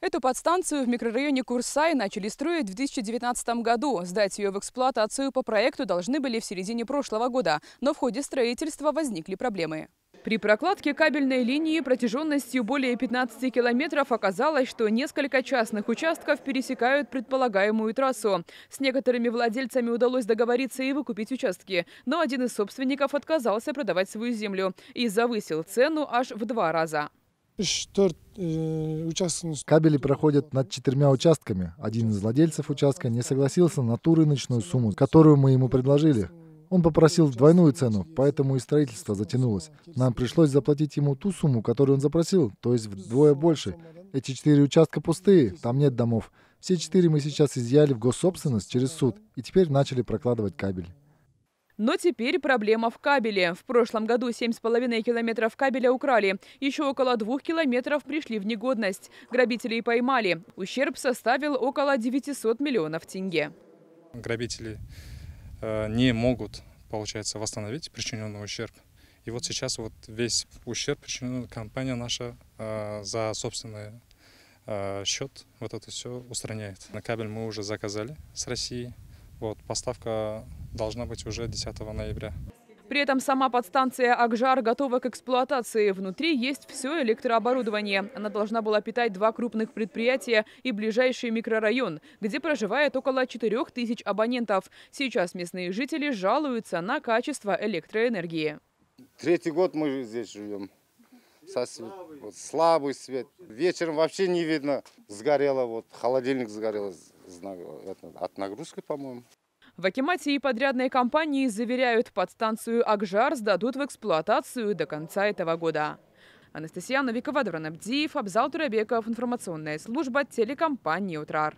Эту подстанцию в микрорайоне Курсай начали строить в 2019 году. Сдать ее в эксплуатацию по проекту должны были в середине прошлого года, но в ходе строительства возникли проблемы. При прокладке кабельной линии протяженностью более 15 километров оказалось, что несколько частных участков пересекают предполагаемую трассу. С некоторыми владельцами удалось договориться и выкупить участки, но один из собственников отказался продавать свою землю и завысил цену аж в два раза. Э, Кабели проходят над четырьмя участками. Один из владельцев участка не согласился на ту рыночную сумму, которую мы ему предложили. Он попросил двойную цену, поэтому и строительство затянулось. Нам пришлось заплатить ему ту сумму, которую он запросил, то есть вдвое больше. Эти четыре участка пустые, там нет домов. Все четыре мы сейчас изъяли в госсобственность через суд и теперь начали прокладывать кабель. Но теперь проблема в кабеле. В прошлом году 7,5 километров кабеля украли. Еще около двух километров пришли в негодность. Грабителей поймали. Ущерб составил около 900 миллионов тенге. Грабители э, не могут, получается, восстановить причиненный ущерб. И вот сейчас вот весь ущерб причинена компания наша э, за собственный э, счет вот это все устраняет. На кабель мы уже заказали с России. Вот поставка должна быть уже 10 ноября. При этом сама подстанция «Акжар» готова к эксплуатации. Внутри есть все электрооборудование. Она должна была питать два крупных предприятия и ближайший микрорайон, где проживает около 4 тысяч абонентов. Сейчас местные жители жалуются на качество электроэнергии. Третий год мы здесь живем. Со свет, вот, слабый свет. Вечером вообще не видно. Сгорело, вот холодильник сгорел от нагрузки, по-моему. В Акимате и подрядные компании заверяют, подстанцию «Акжар» сдадут в эксплуатацию до конца этого года. Анастасия Новикова, Дрон Абдиев, Абзал Турабеков, информационная служба телекомпании «Утрар».